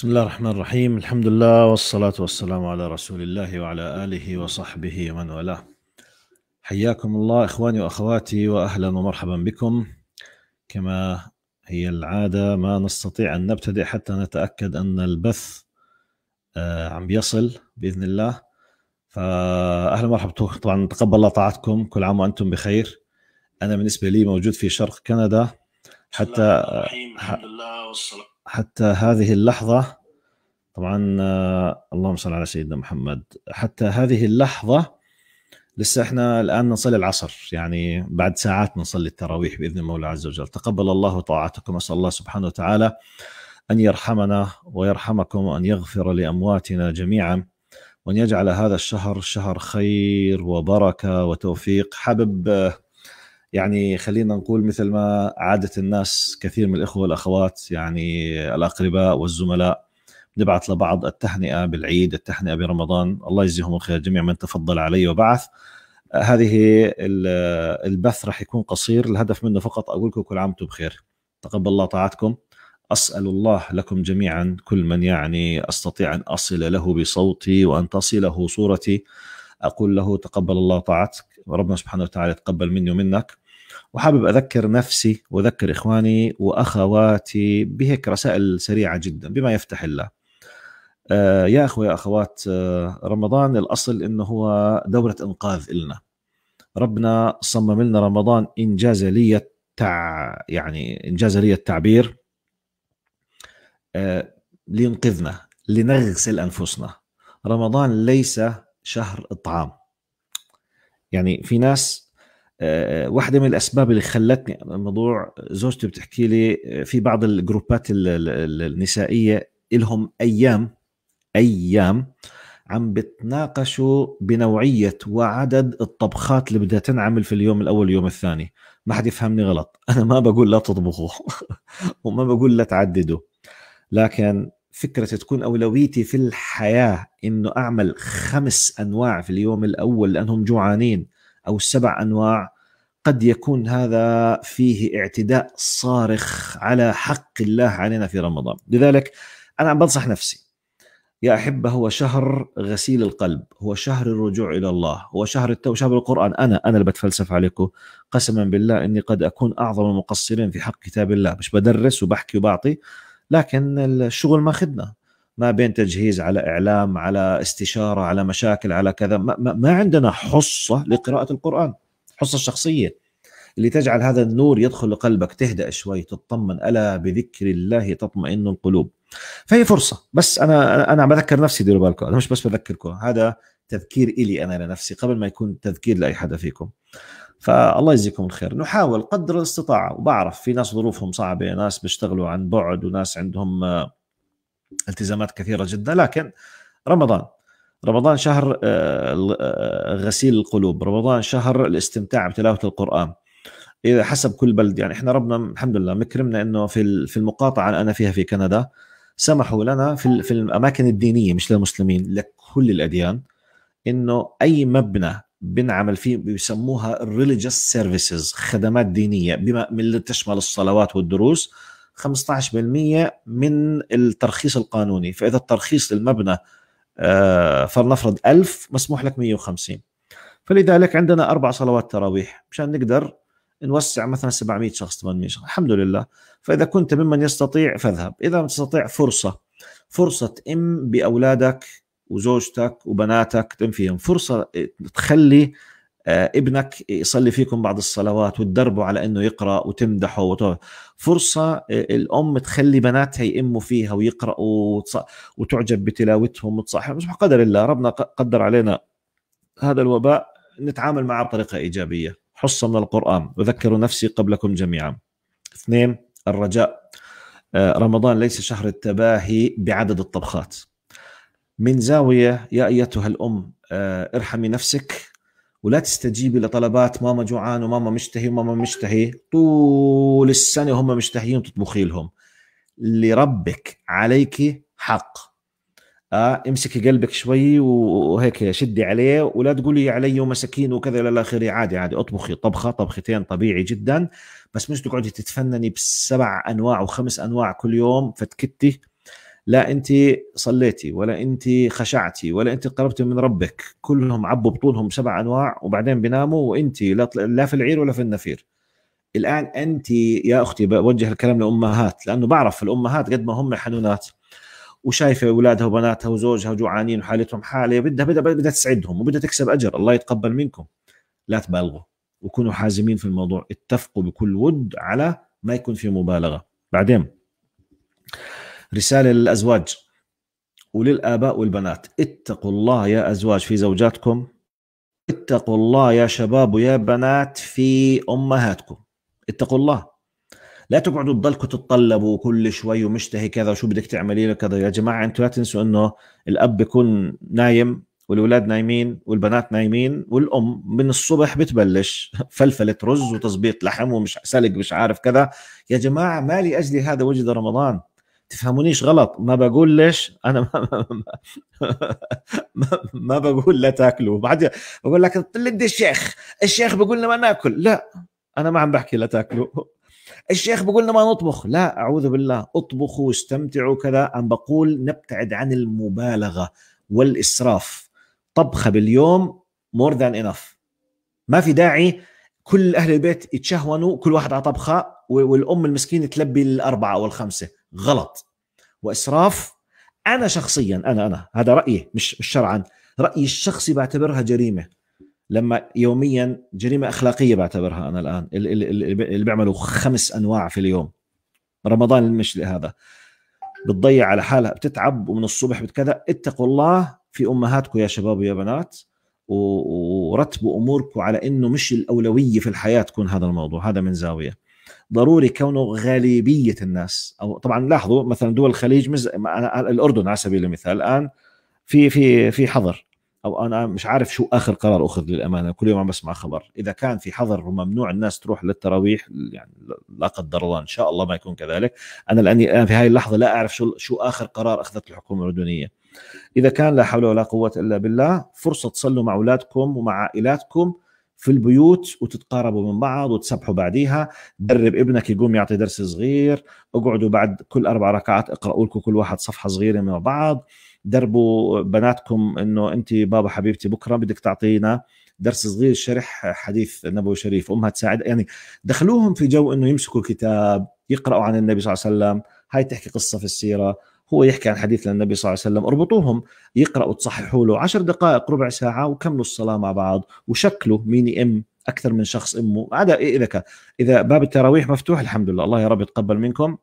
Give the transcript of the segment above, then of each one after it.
بسم الله الرحمن الرحيم الحمد لله والصلاة والسلام على رسول الله وعلى آله وصحبه ومن والاه حياكم الله إخواني وأخواتي وأهلا ومرحبا بكم كما هي العادة ما نستطيع أن نبتدئ حتى نتأكد أن البث عم يصل بإذن الله فأهلا ومرحبا طبعا تقبل الله طاعتكم كل عام وأنتم بخير أنا بالنسبة لي موجود في شرق كندا حتى الله الرحيم الحمد لله والصلاة حتى هذه اللحظة طبعا آه، اللهم صل على سيدنا محمد حتى هذه اللحظة لسه احنا الآن نصلي العصر يعني بعد ساعات نصلي التراويح بإذن المولى عز وجل تقبل الله طاعتكم أسأل الله سبحانه وتعالى أن يرحمنا ويرحمكم وأن يغفر لأمواتنا جميعا وأن يجعل هذا الشهر شهر خير وبركة وتوفيق حابب يعني خلينا نقول مثل ما عادة الناس كثير من الإخوة والأخوات يعني الأقرباء والزملاء نبعث لبعض التهنئة بالعيد التهنئة برمضان الله يجزيهم الخير جميع من تفضل علي وبعث هذه البث راح يكون قصير الهدف منه فقط أقول لكم كل عام وانتم بخير تقبل الله طاعتكم أسأل الله لكم جميعا كل من يعني أستطيع أن أصل له بصوتي وأن تصله صورتي أقول له تقبل الله طاعتك ربنا سبحانه وتعالى يتقبل مني ومنك وحابب اذكر نفسي واذكر اخواني واخواتي بهيك رسائل سريعه جدا بما يفتح الله. آه، يا اخوه يا اخوات آه، رمضان الاصل انه هو دوره انقاذ النا. ربنا صمم لنا رمضان انجاز لي تع يعني انجاز لي التعبير آه، لينقذنا لنغسل انفسنا. رمضان ليس شهر اطعام. يعني في ناس آه، واحده من الاسباب اللي خلتني الموضوع زوجتي بتحكي لي آه، في بعض الجروبات النسائيه لهم ايام ايام عم بتناقشوا بنوعيه وعدد الطبخات اللي بدها تنعمل في اليوم الاول واليوم الثاني ما حد يفهمني غلط انا ما بقول لا تطبخوا وما بقول لا تعددوا لكن فكرة تكون أولويتي في الحياة إنه أعمل خمس أنواع في اليوم الأول لأنهم جوعانين او السبع انواع قد يكون هذا فيه اعتداء صارخ على حق الله علينا في رمضان لذلك انا عم بنصح نفسي يا أحبة هو شهر غسيل القلب هو شهر الرجوع إلى الله هو شهر التو شهر القرآن أنا أنا اللي بتفلسف عليكم قسما بالله إني قد أكون أعظم المقصرين في حق كتاب الله مش بدرس وبحكي وبعطي لكن الشغل ما خدنا ما بين تجهيز على اعلام على استشاره على مشاكل على كذا ما, ما عندنا حصه لقراءه القران حصه شخصيه اللي تجعل هذا النور يدخل لقلبك تهدأ شوي تطمن ألا بذكر الله تطمئن القلوب فهي فرصة بس أنا أنا عم بذكر نفسي ديروا بالكم أنا مش بس بذكركم هذا تذكير إلي أنا لنفسي قبل ما يكون تذكير لأي حدا فيكم فالله يجزيكم الخير نحاول قدر الاستطاعة وبعرف في ناس ظروفهم صعبة ناس بيشتغلوا عن بعد وناس عندهم التزامات كثيره جدا لكن رمضان رمضان شهر آه، آه، غسيل القلوب رمضان شهر الاستمتاع بتلاوه القران اذا حسب كل بلد يعني احنا ربنا الحمد لله مكرمنا انه في في المقاطعه اللي انا فيها في كندا سمحوا لنا في في الاماكن الدينيه مش للمسلمين لكل الاديان انه اي مبنى بنعمل فيه بيسموها ريليجس سيرفيسز خدمات دينيه بما من اللي تشمل الصلوات والدروس 15% من الترخيص القانوني فاذا الترخيص للمبنى آه، فلنفرض 1000 مسموح لك 150 فلذلك عندنا اربع صلوات تراويح مشان نقدر نوسع مثلا 700 شخص 800 شخص الحمد لله فاذا كنت ممن يستطيع فاذهب اذا تستطيع فرصه فرصه ام باولادك وزوجتك وبناتك تم فيهم فرصه تخلي آه، ابنك يصلي فيكم بعض الصلوات وتدربه على انه يقرا وتمدحه وطبع. فرصه آه، الام تخلي بناتها يئموا فيها ويقراوا وتعجب بتلاوتهم وتصاحب سبحان قدر الله ربنا قدر علينا هذا الوباء نتعامل معه بطريقه ايجابيه حصه من القران وذكروا نفسي قبلكم جميعا اثنين الرجاء آه، رمضان ليس شهر التباهي بعدد الطبخات من زاويه يا ايتها الام ارحمي نفسك ولا تستجيبي لطلبات ماما جوعان وماما مشتهي وماما مشتهي طول السنه هم مشتهيين تطبخي لهم لربك عليك حق آه امسكي قلبك شوي وهيك شدي عليه ولا تقولي علي ومساكين وكذا الى اخره عادي عادي اطبخي طبخه طبختين طبيعي جدا بس مش تقعدي تتفنني بسبع انواع وخمس انواع كل يوم فتكتي لا انت صليتي ولا انت خشعتي ولا انت قربتي من ربك كلهم عبوا بطونهم سبع انواع وبعدين بيناموا وانت لا في العير ولا في النفير الان انت يا اختي بوجه الكلام لامهات لانه بعرف الامهات قد ما هم حنونات وشايفه اولادها وبناتها وزوجها وجوعانين وحالتهم حاله بدها بدها بدها تسعدهم وبدها تكسب اجر الله يتقبل منكم لا تبالغوا وكونوا حازمين في الموضوع اتفقوا بكل ود على ما يكون في مبالغه بعدين رسالة للأزواج وللآباء والبنات اتقوا الله يا أزواج في زوجاتكم اتقوا الله يا شباب ويا بنات في أمهاتكم اتقوا الله لا تقعدوا تضلكم تتطلبوا كل شوي ومشتهي كذا وشو بدك تعملي له كذا يا جماعه انتم لا تنسوا انه الاب بيكون نايم والولاد نايمين والبنات نايمين والام من الصبح بتبلش فلفله رز وتظبيط لحم ومش سلق مش عارف كذا يا جماعه ما اجلي هذا وجد رمضان تفهمونيش غلط ما بقول ليش انا ما, ما, ما, ما بقول لا تاكلوا بعد بقول لك بدي الشيخ الشيخ بقول لنا ما ناكل لا انا ما عم بحكي لا تاكلوا الشيخ بقول لنا ما نطبخ لا اعوذ بالله اطبخوا واستمتعوا كذا عم بقول نبتعد عن المبالغه والاسراف طبخه باليوم مور ذان انف ما في داعي كل اهل البيت يتشهونوا كل واحد على طبخه والام المسكينه تلبي الاربعه او الخمسه غلط واسراف انا شخصيا انا انا هذا رايي مش مش شرعا رايي الشخصي بعتبرها جريمه لما يوميا جريمه اخلاقيه بعتبرها انا الان اللي بيعملوا خمس انواع في اليوم رمضان مش هذا بتضيع على حالها بتتعب ومن الصبح بتكذا اتقوا الله في امهاتكم يا شباب ويا بنات ورتبوا اموركم على انه مش الاولويه في الحياه تكون هذا الموضوع هذا من زاويه ضروري كونه غالبيه الناس او طبعا لاحظوا مثلا دول الخليج مز... الاردن على سبيل المثال الان في في في حظر او انا مش عارف شو اخر قرار اخذ للامانه كل يوم عم بسمع خبر اذا كان في حظر وممنوع الناس تروح للتراويح يعني لا قدر الله ان شاء الله ما يكون كذلك انا لاني الان في هاي اللحظه لا اعرف شو شو اخر قرار اخذته الحكومه الاردنيه اذا كان لا حول ولا قوه الا بالله فرصه تصلوا مع اولادكم ومع عائلاتكم في البيوت وتتقاربوا من بعض وتسبحوا بعديها درب ابنك يقوم يعطي درس صغير اقعدوا بعد كل اربع ركعات اقرأوا لكم كل واحد صفحة صغيرة من بعض دربوا بناتكم انه انت بابا حبيبتي بكره بدك تعطينا درس صغير شرح حديث نبوي شريف امها تساعد يعني دخلوهم في جو انه يمسكوا كتاب يقراوا عن النبي صلى الله عليه وسلم هاي تحكي قصه في السيره هو يحكي عن حديث للنبي صلى الله عليه وسلم اربطوهم يقرأوا تصححوا له 10 دقائق ربع ساعة وكملوا الصلاة مع بعض وشكلوا مين أم أكثر من شخص أمه عدا إيه إذا كان إذا باب التراويح مفتوح الحمد لله الله يا رب يتقبل منكم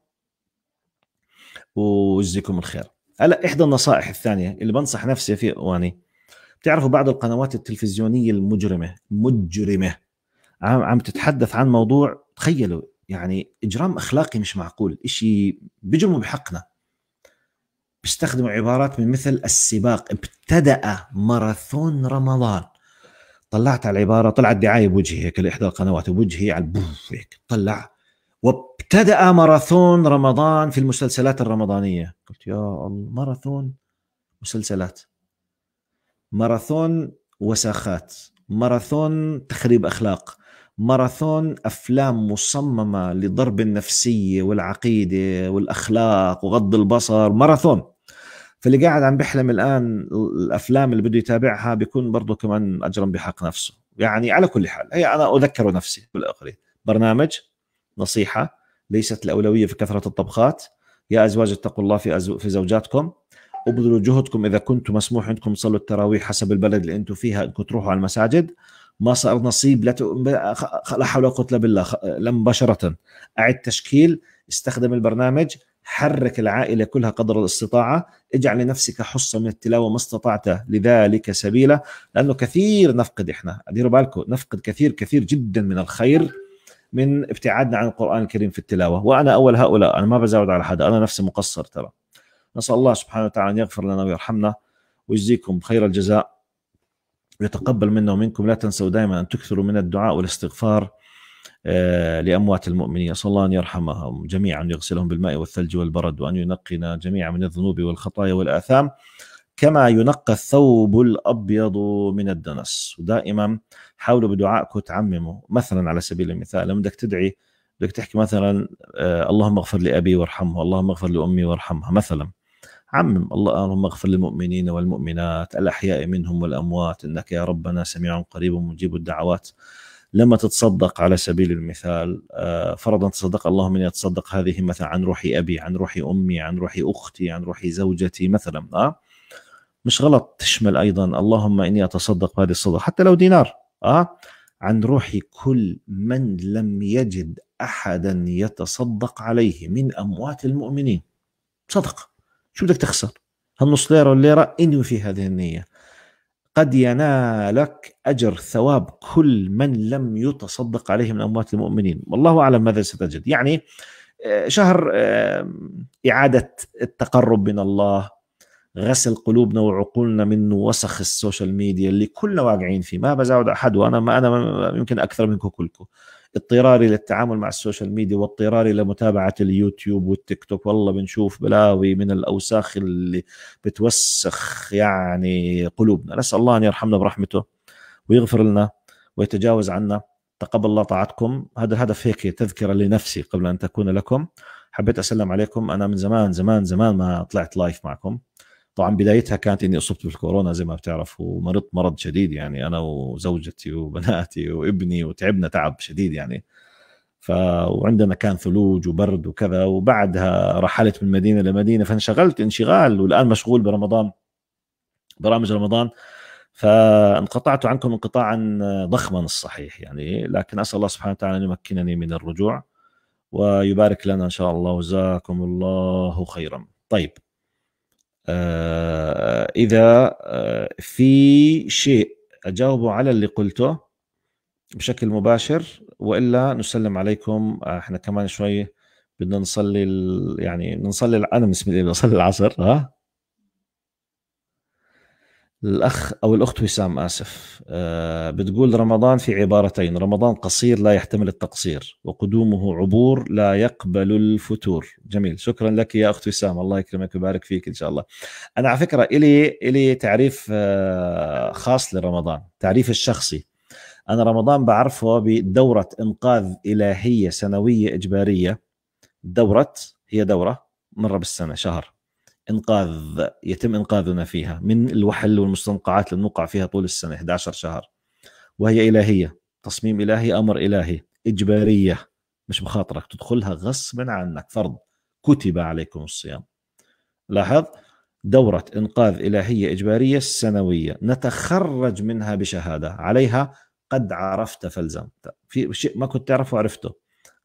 ويجزيكم الخير هلا إحدى النصائح الثانية اللي بنصح نفسي فيه واني بتعرفوا بعض القنوات التلفزيونية المجرمة مجرمة عم عم تتحدث عن موضوع تخيلوا يعني إجرام أخلاقي مش معقول إشي بيجرموا بحقنا بيستخدموا عبارات من مثل السباق ابتدأ ماراثون رمضان طلعت على العبارة طلعت دعاية بوجهي هيك لإحدى القنوات بوجهي على البوف هيك طلع وابتدأ ماراثون رمضان في المسلسلات الرمضانية قلت يا الله ماراثون مسلسلات ماراثون وساخات ماراثون تخريب أخلاق ماراثون افلام مصممه لضرب النفسيه والعقيده والاخلاق وغض البصر ماراثون فاللي قاعد عم بيحلم الان الافلام اللي بده يتابعها بيكون برضه كمان اجرم بحق نفسه يعني على كل حال هي انا اذكر نفسي بالاخرين برنامج نصيحه ليست الاولويه في كثره الطبخات يا ازواج اتقوا الله في أزو... في زوجاتكم ابذلوا جهدكم اذا كنتم مسموح عندكم تصلوا التراويح حسب البلد اللي انتم فيها انكم تروحوا على المساجد ما صار نصيب لا, لا حول ولا قوه الا بالله لم مباشره اعد تشكيل استخدم البرنامج حرك العائله كلها قدر الاستطاعه اجعل لنفسك حصه من التلاوه ما استطعت لذلك سبيلا لانه كثير نفقد احنا ديروا بالكم نفقد كثير كثير جدا من الخير من ابتعادنا عن القران الكريم في التلاوه وانا اول هؤلاء انا ما بزود على حدا انا نفسي مقصر ترى نسال الله سبحانه وتعالى ان يغفر لنا ويرحمنا ويجزيكم خير الجزاء ويتقبل منا ومنكم لا تنسوا دائما ان تكثروا من الدعاء والاستغفار آه، لأموات المؤمنين صلى الله أن يرحمهم جميعا يغسلهم بالماء والثلج والبرد وأن ينقنا جميعا من الذنوب والخطايا والآثام كما ينقى الثوب الأبيض من الدنس ودائما حاولوا بدعائكم تعمموا مثلا على سبيل المثال لما بدك تدعي بدك تحكي مثلا آه، اللهم اغفر لأبي وارحمه اللهم اغفر لأمي وارحمها مثلا عمم اللهم اغفر للمؤمنين والمؤمنات الأحياء منهم والأموات إنك يا ربنا سميع قريب مجيب الدعوات لما تتصدق على سبيل المثال آه، فرضا تصدق اللهم اني اتصدق هذه مثلا عن روح ابي عن روح امي عن روح اختي عن روح زوجتي مثلا اه مش غلط تشمل ايضا اللهم اني اتصدق بهذه الصدقه حتى لو دينار اه عن روح كل من لم يجد احدا يتصدق عليه من اموات المؤمنين صدقه شو بدك تخسر هالنص ليره والليره انوي في هذه النيه قد ينالك أجر ثواب كل من لم يتصدق عليه من أموات المؤمنين والله أعلم ماذا ستجد يعني آه، شهر آه، إعادة التقرب من الله غسل قلوبنا وعقولنا من وسخ السوشيال ميديا اللي كلنا واقعين فيه ما بزود أحد وأنا ما أنا يمكن أكثر منكم كلكم اضطراري للتعامل مع السوشيال ميديا واضطراري لمتابعه اليوتيوب والتيك توك والله بنشوف بلاوي من الاوساخ اللي بتوسخ يعني قلوبنا نسال الله ان يرحمنا برحمته ويغفر لنا ويتجاوز عنا تقبل الله طاعتكم هذا الهدف هيك تذكره لنفسي قبل ان تكون لكم حبيت اسلم عليكم انا من زمان زمان زمان ما طلعت لايف معكم طبعا بدايتها كانت اني اصبت بالكورونا زي ما بتعرف ومرضت مرض شديد يعني انا وزوجتي وبناتي وابني وتعبنا تعب شديد يعني ف وعندنا كان ثلوج وبرد وكذا وبعدها رحلت من مدينه لمدينه فانشغلت انشغال والان مشغول برمضان برامج رمضان فانقطعت عنكم انقطاعا ضخما الصحيح يعني لكن اسال الله سبحانه وتعالى ان يمكنني من الرجوع ويبارك لنا ان شاء الله وجزاكم الله خيرا طيب آه، اذا آه، في شيء اجاوبه على اللي قلته بشكل مباشر والا نسلم عليكم آه، احنا كمان شوي بدنا نصلي يعني نصلي انا بالنسبه لي بصلي العصر ها الاخ او الاخت وسام اسف آه، بتقول رمضان في عبارتين رمضان قصير لا يحتمل التقصير وقدومه عبور لا يقبل الفتور جميل شكرا لك يا اخت وسام الله يكرمك ويبارك فيك ان شاء الله انا على فكره الي الي تعريف آه، خاص لرمضان تعريف الشخصي انا رمضان بعرفه بدوره انقاذ الهيه سنويه اجباريه دوره هي دوره مره بالسنه شهر انقاذ يتم انقاذنا فيها من الوحل والمستنقعات اللي نوقع فيها طول السنه 11 شهر وهي الهيه تصميم الهي امر الهي اجباريه مش بخاطرك تدخلها غصبا عنك فرض كتب عليكم الصيام لاحظ دورة إنقاذ إلهية إجبارية سنوية نتخرج منها بشهادة عليها قد عرفت فالزم في شيء ما كنت تعرفه عرفته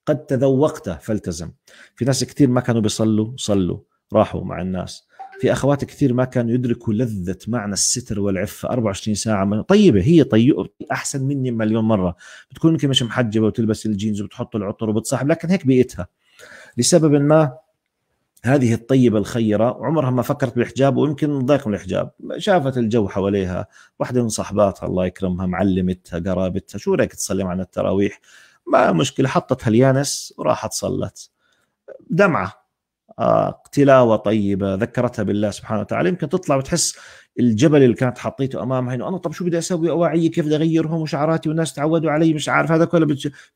قد تذوقته فالتزم في ناس كثير ما كانوا بيصلوا صلوا راحوا مع الناس في اخوات كثير ما كانوا يدركوا لذه معنى الستر والعفه 24 ساعه طيبه هي طيبه احسن مني مليون مره بتكون يمكن مش محجبه وتلبس الجينز وبتحط العطر وبتصاحب لكن هيك بيئتها لسبب ما هذه الطيبة الخيرة عمرها ما فكرت بالحجاب ويمكن ضايق من الحجاب شافت الجو حواليها واحدة من صاحباتها الله يكرمها معلمتها قرابتها شو رأيك تصلي معنا التراويح ما مشكلة حطتها اليانس وراحت صلت دمعة تلاوه طيبه ذكرتها بالله سبحانه وتعالى يمكن تطلع وتحس الجبل اللي كانت حطيته امامها انه انا طب شو بدي اسوي اواعي كيف بدي اغيرهم وشعراتي والناس تعودوا علي مش عارف هذا كله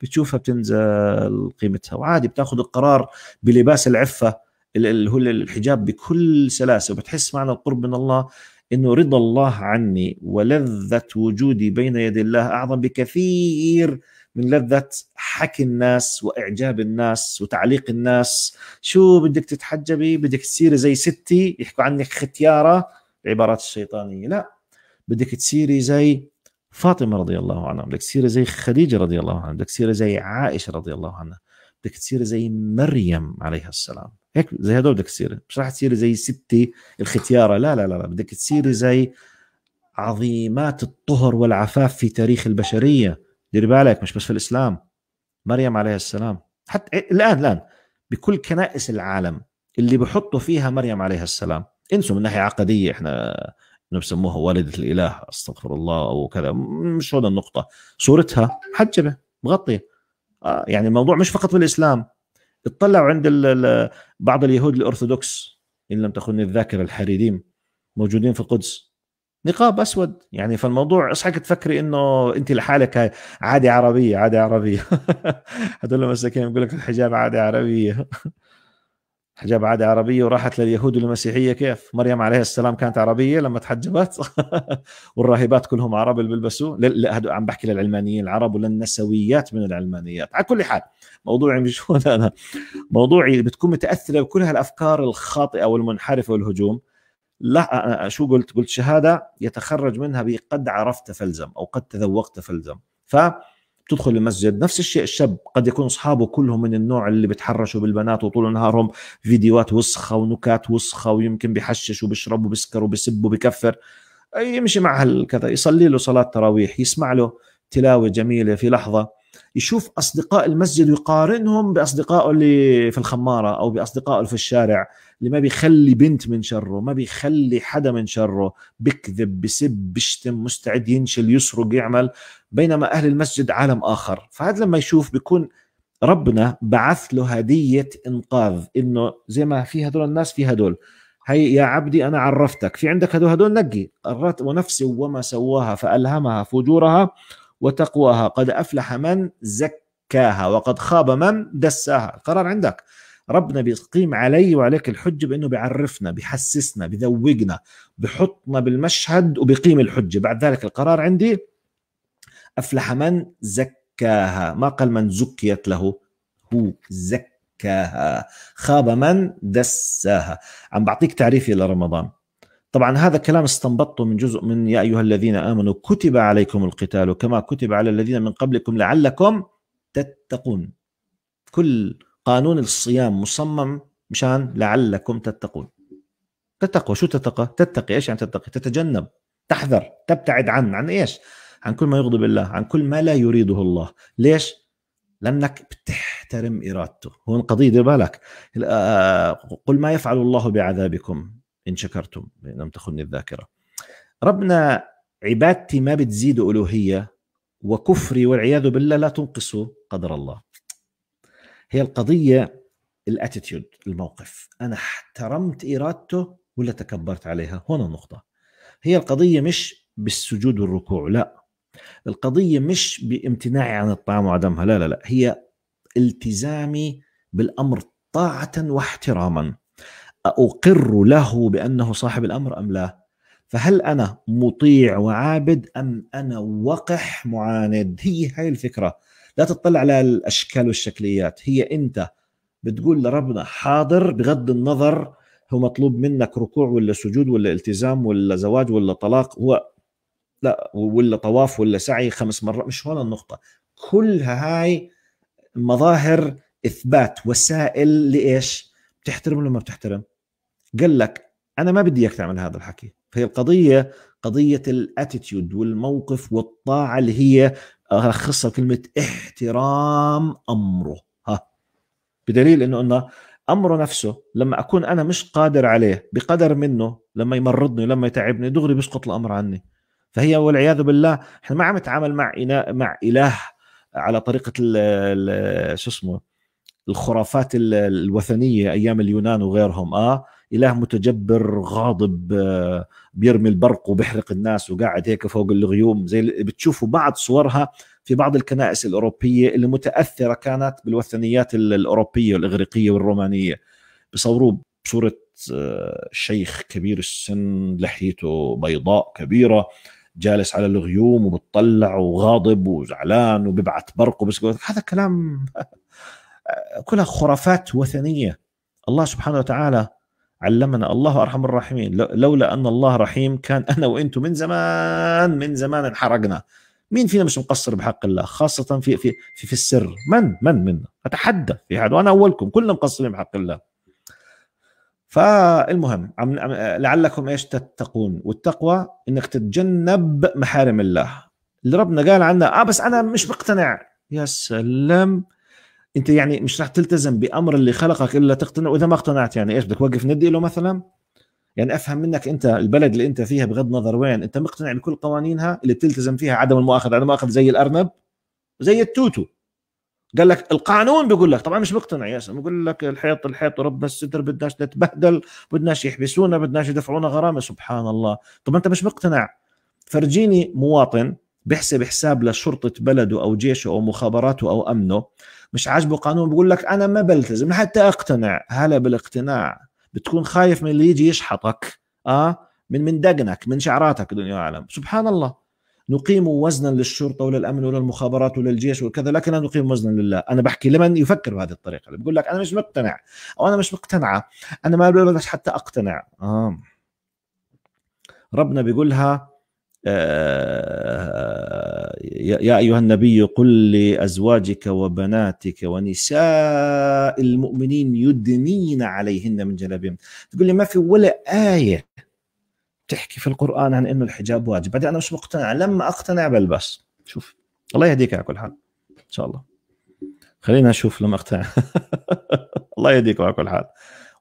بتشوفها بتنزل قيمتها وعادي بتاخذ القرار بلباس العفه اللي هو الحجاب بكل سلاسه وبتحس معنى القرب من الله انه رضا الله عني ولذه وجودي بين يدي الله اعظم بكثير من لذة حكي الناس وإعجاب الناس وتعليق الناس شو بدك تتحجبي بدك تصيري زي ستي يحكوا عنك ختيارة عبارات الشيطانية لا بدك تصيري زي فاطمة رضي الله عنها بدك تصيري زي خديجة رضي الله عنها بدك تصيري زي عائشة رضي الله عنها بدك تصيري زي مريم عليها السلام هيك زي هدول بدك تصيري مش راح تصيري زي ستي الختيارة لا لا لا, لا. بدك تصيري زي عظيمات الطهر والعفاف في تاريخ البشرية دير بالك مش بس في الاسلام مريم عليه السلام حتى إيه، الان الان بكل كنائس العالم اللي بحطوا فيها مريم عليه السلام انسوا من ناحيه عقديه احنا انه بسموها والده الاله استغفر الله او كذا مش هون النقطه صورتها محجبه مغطيه آه، يعني الموضوع مش فقط في الاسلام اطلعوا عند بعض اليهود الارثوذكس ان لم تخني الذاكره الحريديم موجودين في القدس نقاب اسود يعني فالموضوع اصحك تفكري انه انت لحالك عادي عربيه عادي عربيه هدول المساكين بقول لك الحجاب عادي عربيه حجاب عادي عربية وراحت لليهود والمسيحية كيف مريم عليه السلام كانت عربية لما تحجبت والراهبات كلهم عرب اللي بيلبسوا عم بحكي للعلمانيين العرب وللنسويات من العلمانيات على كل حال موضوعي مش هون أنا موضوعي بتكون متأثرة بكل هالأفكار الخاطئة والمنحرفة والهجوم لا شو قلت قلت شهاده يتخرج منها بقد عرفت فلزم او قد تذوقت فلزم ف تدخل المسجد نفس الشيء الشاب قد يكون اصحابه كلهم من النوع اللي بتحرشوا بالبنات وطول نهارهم فيديوهات وسخه ونكات وسخه ويمكن بحشش وبشرب وبسكر وبسب وبكفر يمشي مع هالكذا يصلي له صلاه تراويح يسمع له تلاوه جميله في لحظه يشوف اصدقاء المسجد ويقارنهم باصدقائه اللي في الخماره او باصدقائه اللي في الشارع اللي ما بيخلي بنت من شره ما بيخلي حدا من شره بكذب بسب بشتم مستعد ينشل يسرق يعمل بينما اهل المسجد عالم اخر فهذا لما يشوف بيكون ربنا بعث له هديه انقاذ انه زي ما في هدول الناس في هدول هي يا عبدي انا عرفتك في عندك هدول هدول نقي قررت ونفسي وما سواها فالهمها فجورها وتقواها قد أفلح من زكاها وقد خاب من دساها القرار عندك ربنا بيقيم علي وعليك الحجة بأنه بيعرفنا بيحسسنا بذوقنا بحطنا بالمشهد وبيقيم الحجة بعد ذلك القرار عندي أفلح من زكاها ما قال من زكيت له هو زكاها خاب من دساها عم بعطيك تعريفي لرمضان طبعا هذا الكلام استنبطته من جزء من يا ايها الذين امنوا كتب عليكم القتال كما كتب على الذين من قبلكم لعلكم تتقون كل قانون الصيام مصمم مشان لعلكم تتقون تتقوى شو تتقى تتقي ايش يعني تتقي تتجنب تحذر تبتعد عن عن ايش عن كل ما يغضب الله عن كل ما لا يريده الله ليش لانك بتحترم ارادته هون قضيه دير بالك آه، قل ما يفعل الله بعذابكم إن شكرتم لم تخني الذاكرة ربنا عبادتي ما بتزيد ألوهية وكفري والعياذ بالله لا تنقص قدر الله هي القضية الاتيتيود الموقف أنا احترمت إرادته ولا تكبرت عليها هنا النقطة هي القضية مش بالسجود والركوع لا القضية مش بامتناعي عن الطعام وعدمها لا لا لا هي التزامي بالأمر طاعة واحتراما أقر له بأنه صاحب الأمر أم لا فهل أنا مطيع وعابد أم أنا وقح معاند هي هاي الفكرة لا تطلع على الأشكال والشكليات هي أنت بتقول لربنا حاضر بغض النظر هو مطلوب منك ركوع ولا سجود ولا التزام ولا زواج ولا طلاق هو لا ولا طواف ولا سعي خمس مرات مش هون النقطة كلها هاي مظاهر إثبات وسائل لإيش بتحترم ولا ما بتحترم قال لك انا ما بدي اياك تعمل هذا الحكي فهي القضيه قضيه الاتيتيود والموقف والطاعه اللي هي الخصها آه، كلمه احترام امره ها بدليل انه انه امره نفسه لما اكون انا مش قادر عليه بقدر منه لما يمرضني ولما يتعبني دغري بيسقط الامر عني فهي والعياذ بالله احنا ما عم نتعامل مع مع اله على طريقه شو اسمه الخرافات الوثنيه ايام اليونان وغيرهم اه اله متجبر غاضب آه، بيرمي البرق وبيحرق الناس وقاعد هيك فوق الغيوم زي بتشوفوا بعض صورها في بعض الكنائس الاوروبيه اللي متاثره كانت بالوثنيات الاوروبيه والاغريقيه والرومانيه بصوروه بصوره آه، شيخ كبير السن لحيته بيضاء كبيره جالس على الغيوم وبتطلع وغاضب وزعلان وببعث برق هذا كلام آه، كلها خرافات وثنيه الله سبحانه وتعالى علمنا الله ارحم الراحمين لولا ان الله رحيم كان انا وانتم من زمان من زمان انحرقنا مين فينا مش مقصر بحق الله خاصه في في في, في السر من من منا اتحدى في حد وانا اولكم كلنا مقصرين بحق الله فالمهم عم لعلكم ايش تتقون والتقوى انك تتجنب محارم الله اللي ربنا قال عنا اه بس انا مش مقتنع يا سلام انت يعني مش رح تلتزم بامر اللي خلقك الا تقتنع واذا ما اقتنعت يعني ايش بدك توقف ندي له مثلا يعني افهم منك انت البلد اللي انت فيها بغض النظر وين انت مقتنع بكل قوانينها اللي بتلتزم فيها عدم المؤاخذه عدم المؤاخذه زي الارنب زي التوتو قال لك القانون بيقول لك طبعا مش مقتنع يا سلام بيقول لك الحيط الحيط وربنا الستر بدناش نتبهدل بدناش يحبسونا بدناش يدفعونا غرامه سبحان الله طب انت مش مقتنع فرجيني مواطن بيحسب حساب لشرطه بلده او جيشه او مخابراته او امنه مش عاجبه قانون بيقول لك انا ما بلتزم حتى اقتنع هلا بالاقتناع بتكون خايف من اللي يجي يشحطك اه من من دقنك من شعراتك دنيا اعلم سبحان الله نقيم وزنا للشرطه وللامن وللمخابرات وللجيش وكذا لكن لا نقيم وزنا لله انا بحكي لمن يفكر بهذه الطريقه اللي بقول لك انا مش مقتنع او انا مش مقتنعه انا ما بقدرش حتى اقتنع آه. ربنا بيقولها آه، يا ايها النبي قل لازواجك وبناتك ونساء المؤمنين يدنين عليهن من جلابيبهن تقول لي ما في ولا ايه بتحكي في القران عن انه الحجاب واجب بعدين انا مش مقتنع لما اقتنع بلبس شوف الله يهديك على كل حال ان شاء الله خلينا نشوف لما اقتنع الله يهديكم على كل حال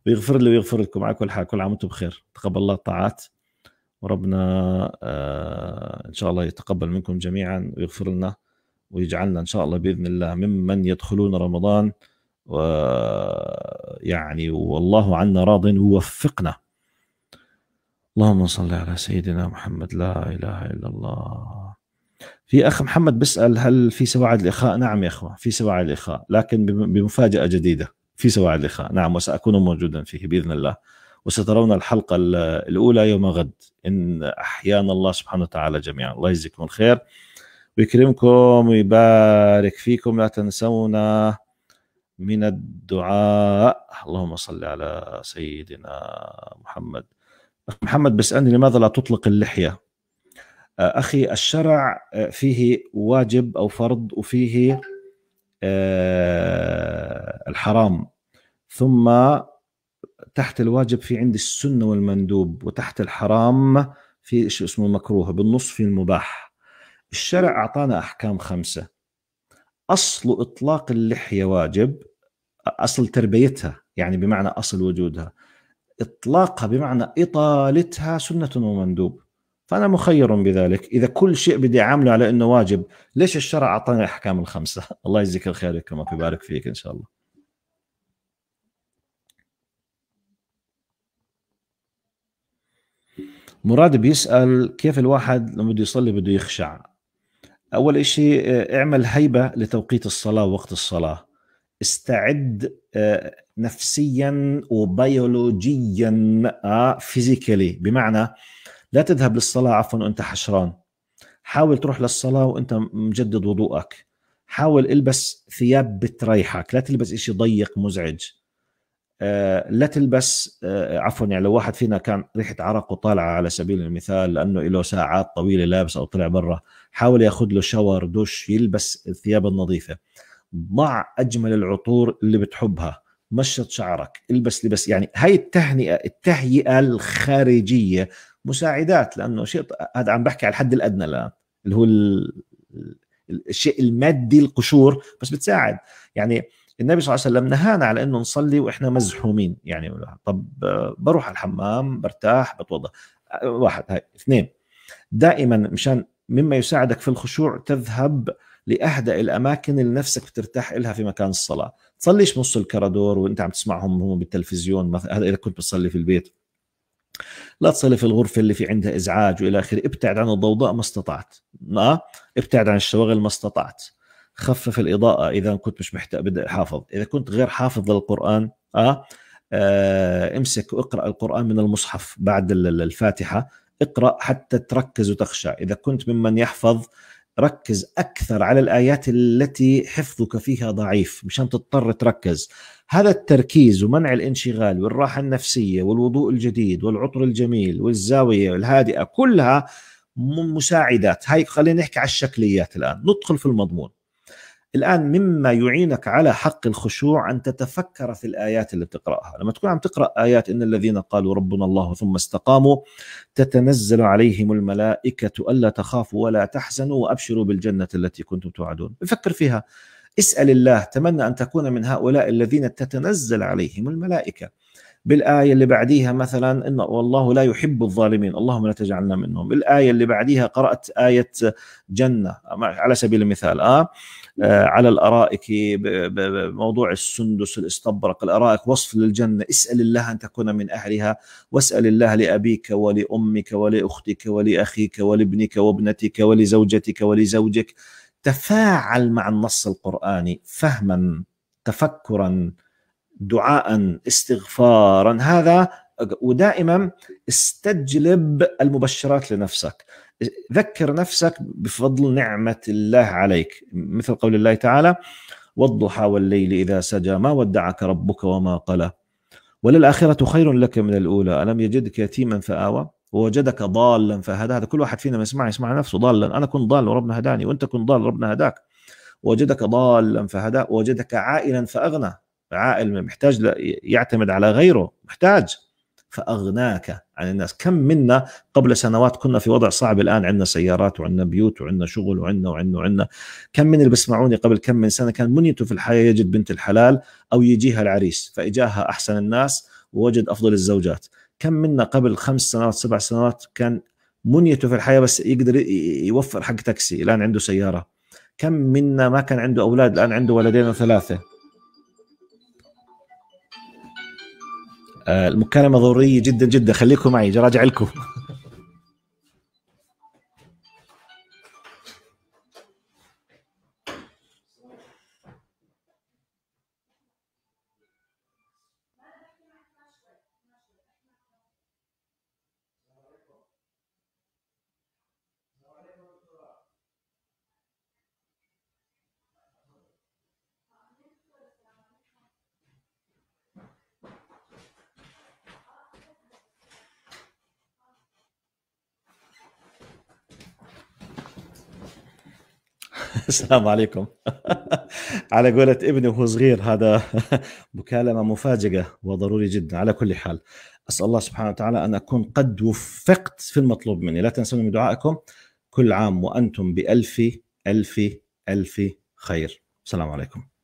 ويغفر لي ويغفر لكم على كل حال كل عام وانتم بخير تقبل الله الطاعات وربنا آه، ان شاء الله يتقبل منكم جميعا ويغفر لنا ويجعلنا ان شاء الله باذن الله ممن يدخلون رمضان و يعني والله عنا راض ووفقنا اللهم صل على سيدنا محمد لا اله الا الله في اخ محمد بيسال هل في سواعد الاخاء نعم يا اخوه في سواعد الاخاء لكن بمفاجاه جديده في سواعد الاخاء نعم وساكون موجودا فيه باذن الله وسترون الحلقة الأولى يوم غد إن أحيانا الله سبحانه وتعالى جميعا الله يجزيكم الخير ويكرمكم ويبارك فيكم لا تنسونا من الدعاء اللهم صل على سيدنا محمد محمد أني لماذا لا تطلق اللحية آه، أخي الشرع آه، فيه واجب أو فرض وفيه آه، الحرام ثم تحت الواجب في عندي السنة والمندوب وتحت الحرام في شيء اسمه المكروه بالنص في المباح الشرع أعطانا أحكام خمسة أصل إطلاق اللحية واجب أصل تربيتها يعني بمعنى أصل وجودها إطلاقها بمعنى إطالتها سنة ومندوب فأنا مخير بذلك إذا كل شيء بدي أعامله على أنه واجب ليش الشرع أعطاني الأحكام الخمسة الله يجزيك الخير ويكرمك ويبارك فيك إن شاء الله مراد بيسال كيف الواحد لما بده يصلي بده يخشع اول إشي آه، اعمل هيبه لتوقيت الصلاه ووقت الصلاه استعد آه، نفسيا وبيولوجيا آه، فيزيكالي بمعنى لا تذهب للصلاه عفوا وانت حشران حاول تروح للصلاه وانت مجدد وضوءك حاول البس ثياب بتريحك لا تلبس إشي ضيق مزعج آه، لا تلبس آه، عفوا يعني لو واحد فينا كان ريحه عرقه طالعه على سبيل المثال لانه له ساعات طويله لابس او طلع برا حاول ياخذ له شاور دوش يلبس الثياب النظيفه ضع اجمل العطور اللي بتحبها مشط شعرك البس لبس يعني هاي التهنئه التهيئه الخارجيه مساعدات لانه شيء هذا عم بحكي على الحد الادنى الان اللي هو الشيء المادي القشور بس بتساعد يعني النبي صلى الله عليه وسلم نهانا على انه نصلي واحنا مزحومين يعني طب بروح على الحمام برتاح بتوضا واحد هاي اثنين دائما مشان مما يساعدك في الخشوع تذهب لاهدى الاماكن اللي نفسك بترتاح لها في مكان الصلاه تصليش نص الكرادور وانت عم تسمعهم هم بالتلفزيون مثلا هذا اذا كنت بتصلي في البيت لا تصلي في الغرفه اللي في عندها ازعاج والى اخره ابتعد عن الضوضاء ما استطعت اه ابتعد عن الشواغل ما استطعت خفف الاضاءه اذا كنت مش محتاج بدي حافظ اذا كنت غير حافظ للقران اه, آه، امسك واقرا القران من المصحف بعد الفاتحه اقرا حتى تركز وتخشى اذا كنت ممن يحفظ ركز اكثر على الايات التي حفظك فيها ضعيف مشان تضطر تركز هذا التركيز ومنع الانشغال والراحه النفسيه والوضوء الجديد والعطر الجميل والزاويه الهادئه كلها مساعدات هاي خلينا نحكي على الشكليات الان ندخل في المضمون الآن مما يعينك على حق الخشوع أن تتفكر في الآيات اللي بتقرأها لما تكون عم تقرأ آيات إن الذين قالوا ربنا الله ثم استقاموا تتنزل عليهم الملائكة ألا تخافوا ولا تحزنوا وأبشروا بالجنة التي كنتم توعدون فكر فيها اسأل الله تمنى أن تكون من هؤلاء الذين تتنزل عليهم الملائكة بالايه اللي بعديها مثلا ان والله لا يحب الظالمين اللهم لا تجعلنا منهم بالآية اللي بعديها قرات ايه جنه على سبيل المثال اه, آه، على الارائك بموضوع السندس الاستبرق الارائك وصف للجنه اسال الله ان تكون من اهلها واسال الله لابيك ولامك ولاختك ولاخيك ولابنك وابنتك ولزوجتك ولزوجك تفاعل مع النص القراني فهما تفكرا دعاء استغفارا هذا ودائما استجلب المبشرات لنفسك ذكر نفسك بفضل نعمة الله عليك مثل قول الله تعالى والضحى والليل إذا سجى ما ودعك ربك وما قلى وللآخرة خير لك من الأولى ألم يجدك يتيما فآوى ووجدك ضالا فهدى هذا كل واحد فينا يسمع يسمع نفسه ضالا أنا كنت ضال وربنا هداني وأنت كنت ضال وربنا هداك وجدك ضالا فهدى وجدك عائلا فأغنى عائل محتاج يعتمد على غيره محتاج فاغناك عن الناس كم منا قبل سنوات كنا في وضع صعب الان عندنا سيارات وعندنا بيوت وعندنا شغل وعندنا وعندنا وعندنا كم من اللي بيسمعوني قبل كم من سنه كان منيته في الحياه يجد بنت الحلال او يجيها العريس فاجاها احسن الناس ووجد افضل الزوجات كم منا قبل خمس سنوات سبع سنوات كان منيته في الحياه بس يقدر يوفر حق تاكسي الان عنده سياره كم منا ما كان عنده اولاد الان عنده ولدين وثلاثه آه، المكالمه ضروريه جدا جدا خليكم معي راجع لكم السلام عليكم على قولة ابني وهو صغير هذا مكالمة مفاجئة وضروري جدا على كل حال أسأل الله سبحانه وتعالى أن أكون قد وفقت في المطلوب مني لا تنسوني من دعائكم كل عام وأنتم بألف ألف ألف خير السلام عليكم